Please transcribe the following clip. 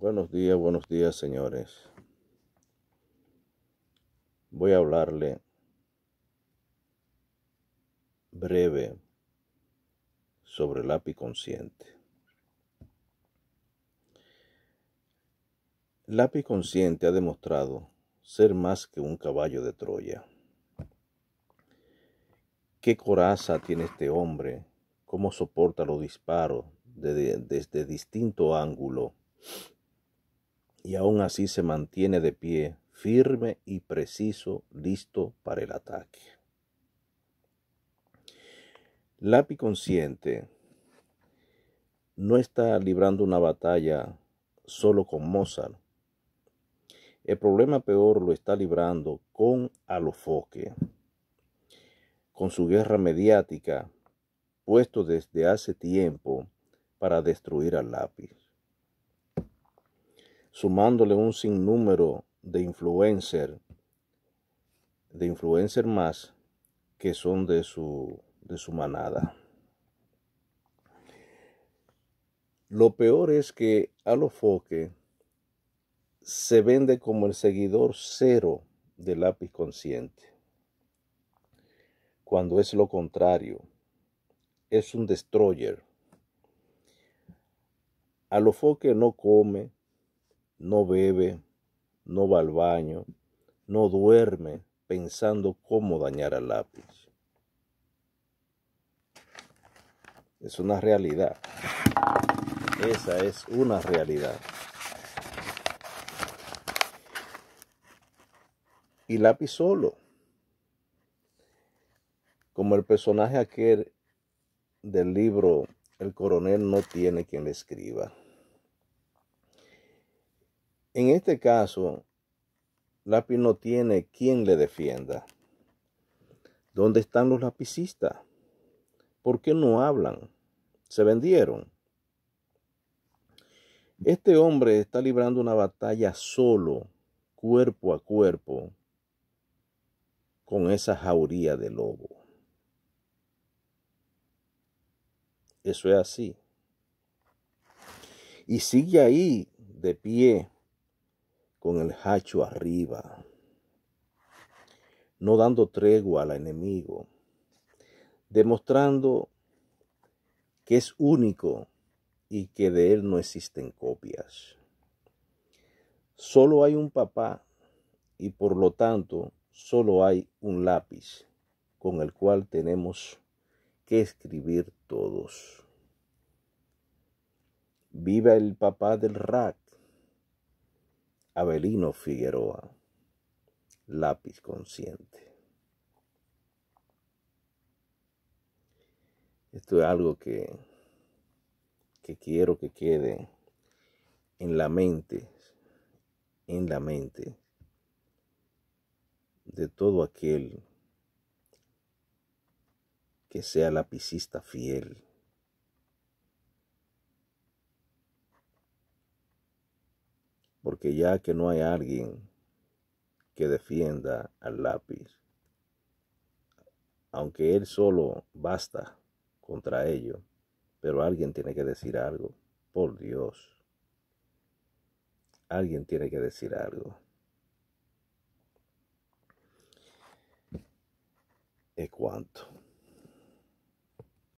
Buenos días, buenos días, señores. Voy a hablarle breve sobre el consciente. El consciente ha demostrado ser más que un caballo de Troya. ¿Qué coraza tiene este hombre? ¿Cómo soporta los disparos desde, desde distinto ángulo? y aún así se mantiene de pie, firme y preciso, listo para el ataque. Lápiz consciente no está librando una batalla solo con Mozart. El problema peor lo está librando con Alofoque, con su guerra mediática, puesto desde hace tiempo para destruir al lápiz sumándole un sinnúmero de influencer, de influencer más que son de su, de su manada. Lo peor es que a lo se vende como el seguidor cero del lápiz consciente, cuando es lo contrario, es un destroyer. A lo no come, no bebe, no va al baño, no duerme pensando cómo dañar al lápiz. Es una realidad. Esa es una realidad. Y lápiz solo. Como el personaje aquel del libro El coronel no tiene quien le escriba. En este caso, Lápiz no tiene quien le defienda. ¿Dónde están los lapicistas? ¿Por qué no hablan? Se vendieron. Este hombre está librando una batalla solo, cuerpo a cuerpo, con esa jauría de lobo. Eso es así. Y sigue ahí, de pie, con el hacho arriba, no dando tregua al enemigo, demostrando que es único y que de él no existen copias. Solo hay un papá y por lo tanto solo hay un lápiz con el cual tenemos que escribir todos. Viva el papá del rack Avelino Figueroa, lápiz consciente. Esto es algo que, que quiero que quede en la mente, en la mente de todo aquel que sea lapicista fiel. que ya que no hay alguien que defienda al lápiz, aunque él solo basta contra ello, pero alguien tiene que decir algo, por Dios, alguien tiene que decir algo. ¿Y cuánto?